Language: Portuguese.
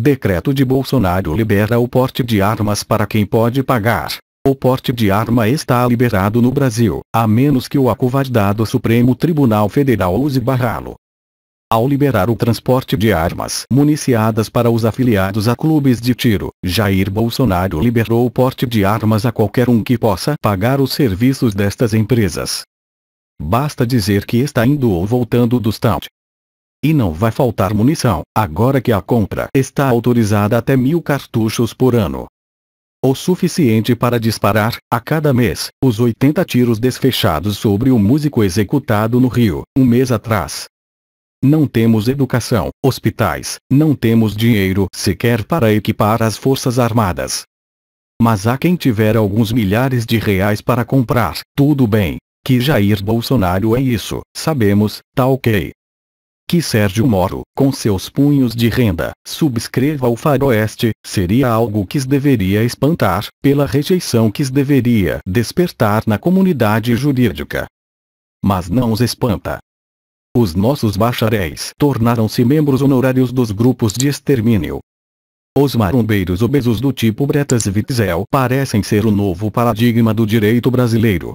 Decreto de Bolsonaro libera o porte de armas para quem pode pagar. O porte de arma está liberado no Brasil, a menos que o acovardado Supremo Tribunal Federal use barrá-lo. Ao liberar o transporte de armas municiadas para os afiliados a clubes de tiro, Jair Bolsonaro liberou o porte de armas a qualquer um que possa pagar os serviços destas empresas. Basta dizer que está indo ou voltando do stand, e não vai faltar munição, agora que a compra está autorizada até mil cartuchos por ano. O suficiente para disparar, a cada mês, os 80 tiros desfechados sobre o músico executado no Rio, um mês atrás. Não temos educação, hospitais, não temos dinheiro sequer para equipar as Forças Armadas. Mas há quem tiver alguns milhares de reais para comprar, tudo bem. Que Jair Bolsonaro é isso, sabemos, tá ok que Sérgio Moro, com seus punhos de renda, subscreva o faroeste, seria algo que os deveria espantar, pela rejeição que os deveria despertar na comunidade jurídica. Mas não os espanta. Os nossos bacharéis tornaram-se membros honorários dos grupos de extermínio. Os marombeiros obesos do tipo Bretas Witzel parecem ser o novo paradigma do direito brasileiro.